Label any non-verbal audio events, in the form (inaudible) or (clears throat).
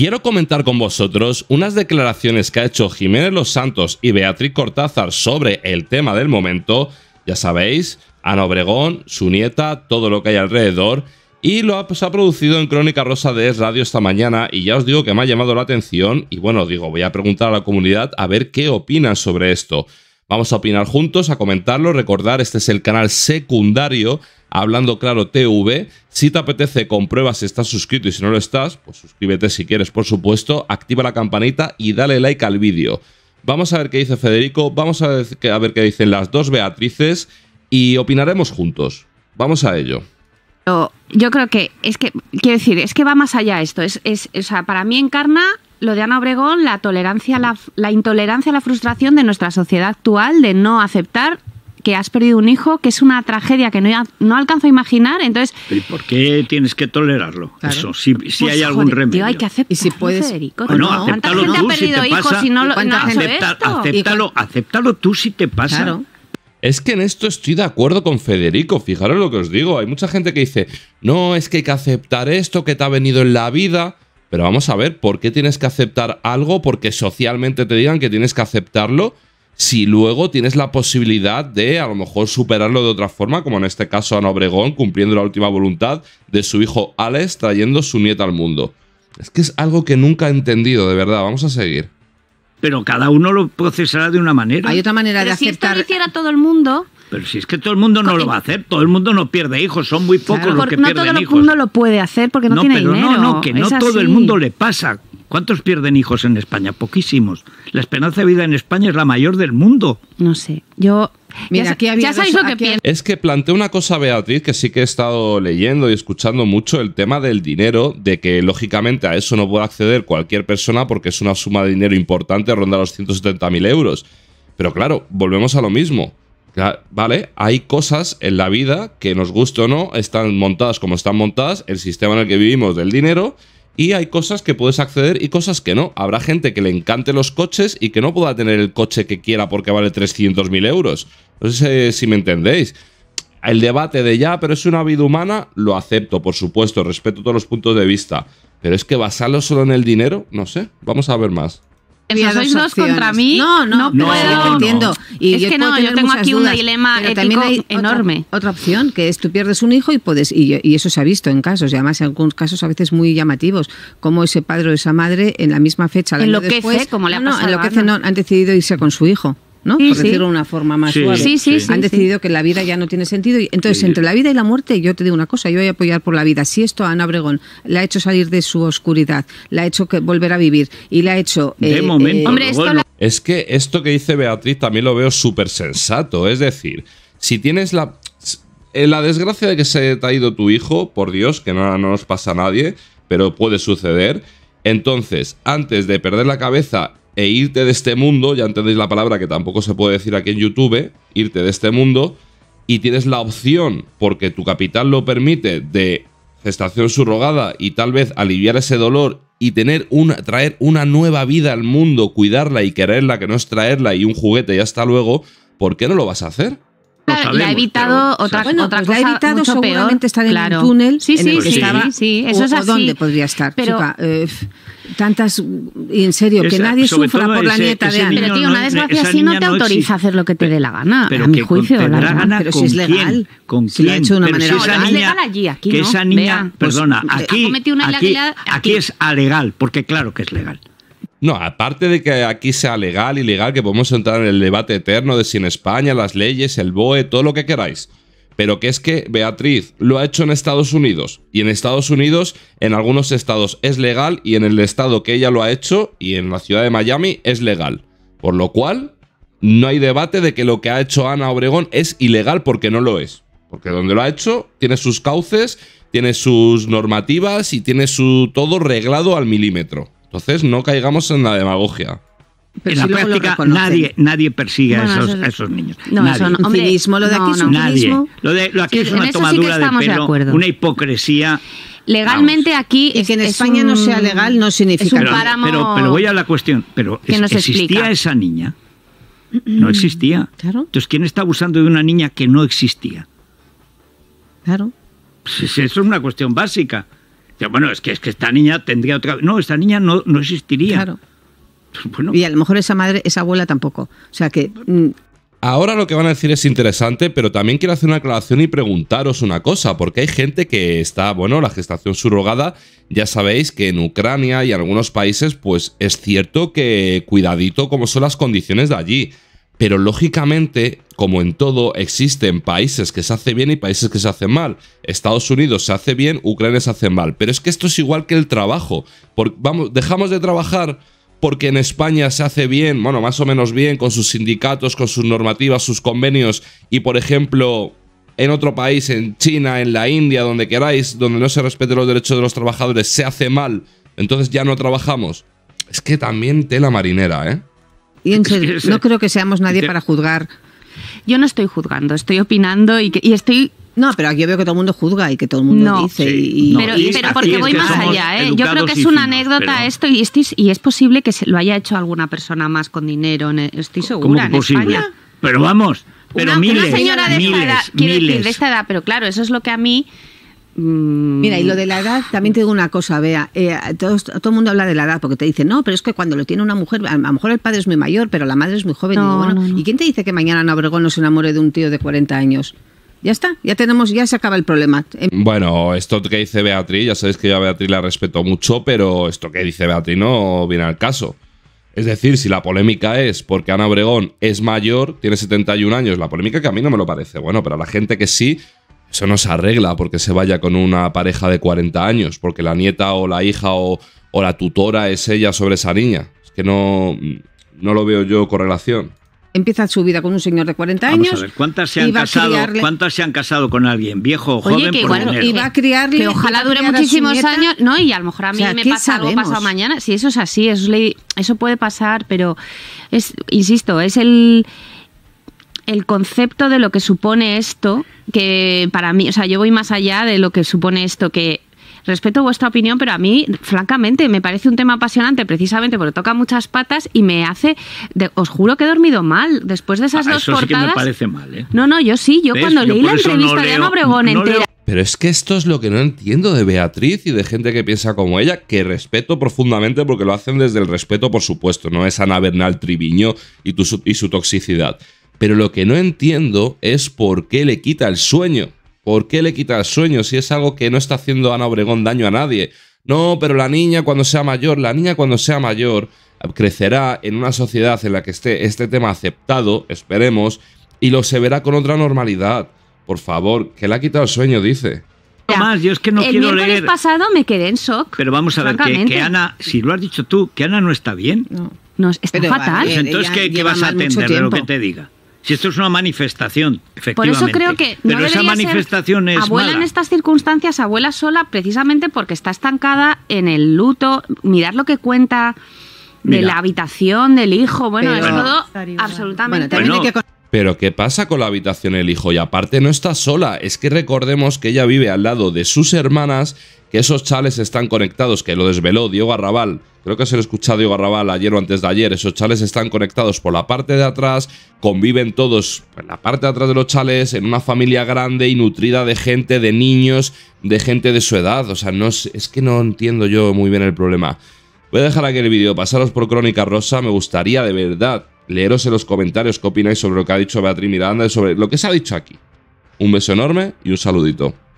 quiero comentar con vosotros unas declaraciones que ha hecho Jiménez Los Santos y Beatriz Cortázar sobre el tema del momento. Ya sabéis, Ana Obregón, su nieta, todo lo que hay alrededor. Y lo ha, ha producido en Crónica Rosa de Radio esta mañana y ya os digo que me ha llamado la atención y bueno, digo, voy a preguntar a la comunidad a ver qué opinan sobre esto. Vamos a opinar juntos, a comentarlo, recordar, este es el canal secundario Hablando Claro TV. Si te apetece, comprueba si estás suscrito y si no lo estás, pues suscríbete si quieres, por supuesto, activa la campanita y dale like al vídeo. Vamos a ver qué dice Federico, vamos a ver, qué dicen las dos Beatrices y opinaremos juntos. Vamos a ello. Yo, creo que, es que, quiero decir, es que va más allá esto. Es, para mí encarna lo de Ana Obregón, la tolerancia, la, la, intolerancia, la frustración de nuestra sociedad actual de no aceptar que has perdido un hijo, que es una tragedia que no, no alcanzo a imaginar, entonces... ¿Y por qué tienes que tolerarlo? Eso, si, si pues, hay algún remedio. hay que aceptar ¿Y si puedes... Federico. no, tú ha perdido si hijos Y no, lo no acéptalo, acéptalo, tú si te pasa. Es que en esto estoy de acuerdo con Federico, fijaros lo que os digo, hay mucha gente que dice, no, es que hay que aceptar esto que te ha venido en la vida, pero vamos a ver, ¿por qué tienes que aceptar algo? Porque socialmente te digan que tienes que aceptarlo si luego tienes la posibilidad de a lo mejor superarlo de otra forma, como en este caso a Obregón, cumpliendo la última voluntad de su hijo Alex, trayendo su nieta al mundo. Es que es algo que nunca he entendido, de verdad. Vamos a seguir. Pero cada uno lo procesará de una manera. Hay otra manera de si aceptar. Si hiciera todo el mundo, pero si es que todo el mundo no lo va a eh, hacer, todo el mundo no pierde hijos, son muy pocos los que no pierden hijos. No todo el mundo lo puede hacer porque no, tiene dinero. No, no, que no todo el mundo le pasa. ¿Cuántos pierden hijos en España? Poquísimos. La esperanza de vida en España es la mayor del mundo. No sé. Yo. Mira, ya, había que pienso. Es que planteo una cosa, Beatriz, que sí que he estado leyendo y escuchando mucho el tema del dinero, de que lógicamente a eso no puede acceder cualquier persona porque es una suma de dinero importante, ronda los 170.000 euros. Pero claro, volvemos a lo mismo Vale, hay cosas en la vida que nos gusta o no, están montadas como están montadas, el sistema en el que vivimos del dinero, y hay cosas que puedes acceder y cosas que no. Habrá gente que le encante los coches y que no pueda tener el coche que quiera porque vale 300.000 euros. No sé si me entendéis. El debate de ya, pero es una vida humana, lo acepto, por supuesto, respeto todos los puntos de vista. Pero es que basarlo solo en el dinero, no sé, vamos a ver más soy dos, contra mí. No, no, no, puedo. entiendo. es que no, yo tengo aquí un dilema enorme. Otra, opción, que es tú pierdes un hijo y puedes, y, eso se ha visto en casos, y además en algunos casos a veces muy llamativos, como ese padre o esa madre en la misma fecha, en lo que como le ha no, no, han decidido irse con su hijo. ¿no? una forma más sí, suave. Han decidido que la vida ya no tiene sentido. Y, entonces, entre la vida y la muerte, yo te digo una cosa, yo voy a apoyar por la vida. Si esto a Ana Bregón la ha hecho salir de su oscuridad, la ha hecho volver a vivir y la ha hecho... de eh, momento, eh, Es que esto que dice Beatriz también lo veo súper sensato. Es decir, si tienes la... Eh, la desgracia de que se te ha ido tu hijo, por Dios, que no nos pasa a nadie, pero puede suceder. Entonces, antes de perder la cabeza e irte de este mundo, ya entendéis la palabra que tampoco se puede decir aquí en YouTube, irte de este mundo, y tienes la opción, porque tu capital lo permite, de gestación subrogada y tal vez aliviar ese dolor y tener una, traer una nueva vida al mundo, cuidarla y quererla, que no es traerla y un juguete y hasta luego, ¿por qué no lo vas a hacer? le ha evitado otra, bueno, cosa. La ha evitado mucho seguramente estar en túnel. Sí, en el que sí, estaba, eso o, dónde podría estar, pero, chica, eh, tantas en serio que nadie sufra por la nieta de Ana. Pero tío, una desgracia así no te autoriza a hacer lo que te dé la gana, a mi juicio, la gana, pero si es legal, con quién, si ha hecho de una manera legal. es legal allí, aquí, que esa niña, pues, perdona, eh, aquí, aquí, aquí, es alegal, porque claro que es legal. No, aparte de que aquí sea legal, ilegal, que podemos entrar en el debate eterno de si en España, las leyes, el BOE, todo lo que queráis. Pero que es que Beatriz lo ha hecho en Estados Unidos. Y en Estados Unidos, en algunos estados es legal y en el estado que ella lo ha hecho y en la ciudad de Miami es legal. Por lo cual, no hay debate de que lo que ha hecho Ana Obregón es ilegal porque no lo es. Porque donde lo ha hecho tiene sus cauces, tiene sus normativas y tiene su todo reglado al milímetro. Entonces no caigamos en la demagogia. en la práctica nadie, nadie persigue a, esos, esos, niños. No, Eso cinismo, lo de aquí no, es un Lo de aquí es una tomadura de pelo, una hipocresía. Legalmente aquí es, que en España no sea legal no significa es pero, pero, voy a la cuestión, pero existía esa niña. No existía. (clears throat) Claro. Entonces, ¿quién está abusando de una niña que no existía? Claro. Pues eso es una cuestión básica bueno, es que, es que esta niña tendría otra... No, esta niña no, existiría. Claro. (laughs) Y a lo mejor esa madre, esa abuela tampoco. O sea que... Mm, Ahora lo que van a decir es interesante, pero también quiero hacer una aclaración y preguntaros una cosa, porque hay gente que está, bueno, la gestación surrogada, ya sabéis que en Ucrania y algunos países, pues es cierto que cuidadito como son las condiciones de allí. Pero lógicamente, como en todo, existen países que se hace bien y países que se hacen mal. Estados Unidos se hace bien, Ucrania se hace mal. Pero es que esto es igual que el trabajo. dejamos de trabajar porque en España se hace bien, bueno, más o menos bien, con sus sindicatos, con sus normativas, sus convenios, y por ejemplo, en otro país, en China, en la India, donde queráis, donde no se respeten los derechos de los trabajadores, se hace mal, entonces ya no trabajamos. Es que también tela marinera, ¿eh? entonces (laughs) no creo que seamos nadie para juzgar. Yo no estoy juzgando, estoy opinando y, que, y estoy no, pero aquí yo veo que todo el mundo juzga y que todo el mundo dice. y, pero, porque voy más allá, ¿eh? Yo creo que es una anécdota esto y, y es posible que se lo haya hecho alguna persona más con dinero, estoy segura, ¿cómo posible? Pero vamos, pero miles, señora de miles, esta edad, Decir, de esta edad, pero claro, eso es lo que a mí Mm. Mira, y lo de la edad, también te digo una cosa, vea eh, todo, el mundo habla de la edad porque te dice no, pero es que cuando lo tiene una mujer, a lo mejor el padre es muy mayor, pero la madre es muy joven. y, quién te dice que mañana Ana Obregón no se enamore de un tío de 40 años? Ya está, ya tenemos, ya se acaba el problema. Em, bueno, esto que dice Beatriz, ya sabéis que yo a Beatriz la respeto mucho, pero esto que dice Beatriz no viene al caso. Es decir, si la polémica es porque Ana Obregón es mayor, tiene 71 años, la polémica que a mí no me lo parece. Bueno, pero a la gente que sí, eso no se arregla porque se vaya con una pareja de 40 años, porque la nieta o la hija o, la tutora es ella sobre esa niña. Es que no, no lo veo yo relación. empieza su vida con un señor de 40 años. Vamos a ver, ¿cuántas se han, casado, ¿cuántas se han casado con alguien, viejo o joven? Oye, por a criarle. ojalá dure muchísimos años, ¿no? Y a lo mejor a mí me pasa algo pasado mañana. Si sí, eso es así, eso, eso puede pasar, pero es, insisto, es el, el concepto de lo que supone esto que para mí, o sea, yo voy más allá de lo que supone esto que respeto vuestra opinión, pero a mí, francamente, me parece un tema apasionante precisamente porque toca muchas patas y me hace. os juro que he dormido mal después de esas ah, dos eso portadas. Sí que me parece mal, ¿eh? No, no, yo sí. Yo cuando leí la entrevista de Ana Obregón entera. Pero es que esto es lo que no entiendo de Beatriz y de gente que piensa como ella, que respeto profundamente porque lo hacen desde el respeto, por supuesto, no es Ana Bernal Triviño y, y su toxicidad. Pero lo que no entiendo es por qué le quita el sueño. ¿Por qué le quita el sueño si es algo que no está haciendo Ana Obregón daño a nadie? No, pero la niña cuando sea mayor, la niña cuando sea mayor crecerá en una sociedad en la que esté este tema aceptado, esperemos, y lo se verá con otra normalidad. Por favor, que le ha quitado el sueño, dice. Tomás, yo es que no el quiero miércoles leer. pasado me quedé en shock. Pero vamos a ver, que, Ana, si lo has dicho tú, que Ana no está bien. No, no está fatal. entonces, ¿qué, ¿qué vas a atender de lo que te diga? Si esto es una manifestación, efectivamente. Por eso creo que Pero esa manifestación es abuela en estas circunstancias, abuela sola, precisamente porque está estancada en el luto. mirar lo que cuenta de la habitación del hijo. Bueno, es todo absolutamente. Pero ¿qué pasa con la habitación el hijo? Y aparte no está sola, es que recordemos que ella vive al lado de sus hermanas, que esos chales están conectados, que lo desveló Diego Arrabal, creo que se lo escuchado Diego Arrabal ayer o antes de ayer, esos chales están conectados por la parte de atrás, conviven todos en la parte de atrás de los chales, en una familia grande y nutrida de gente, de niños, de gente de su edad, o sea, no es, es que no entiendo yo muy bien el problema. Voy a dejar aquí el vídeo, pasaros por Crónica Rosa, me gustaría de verdad leeros en los comentarios qué opináis sobre lo que ha dicho Beatriz Miranda y sobre lo que se ha dicho aquí. Un beso enorme y un saludito.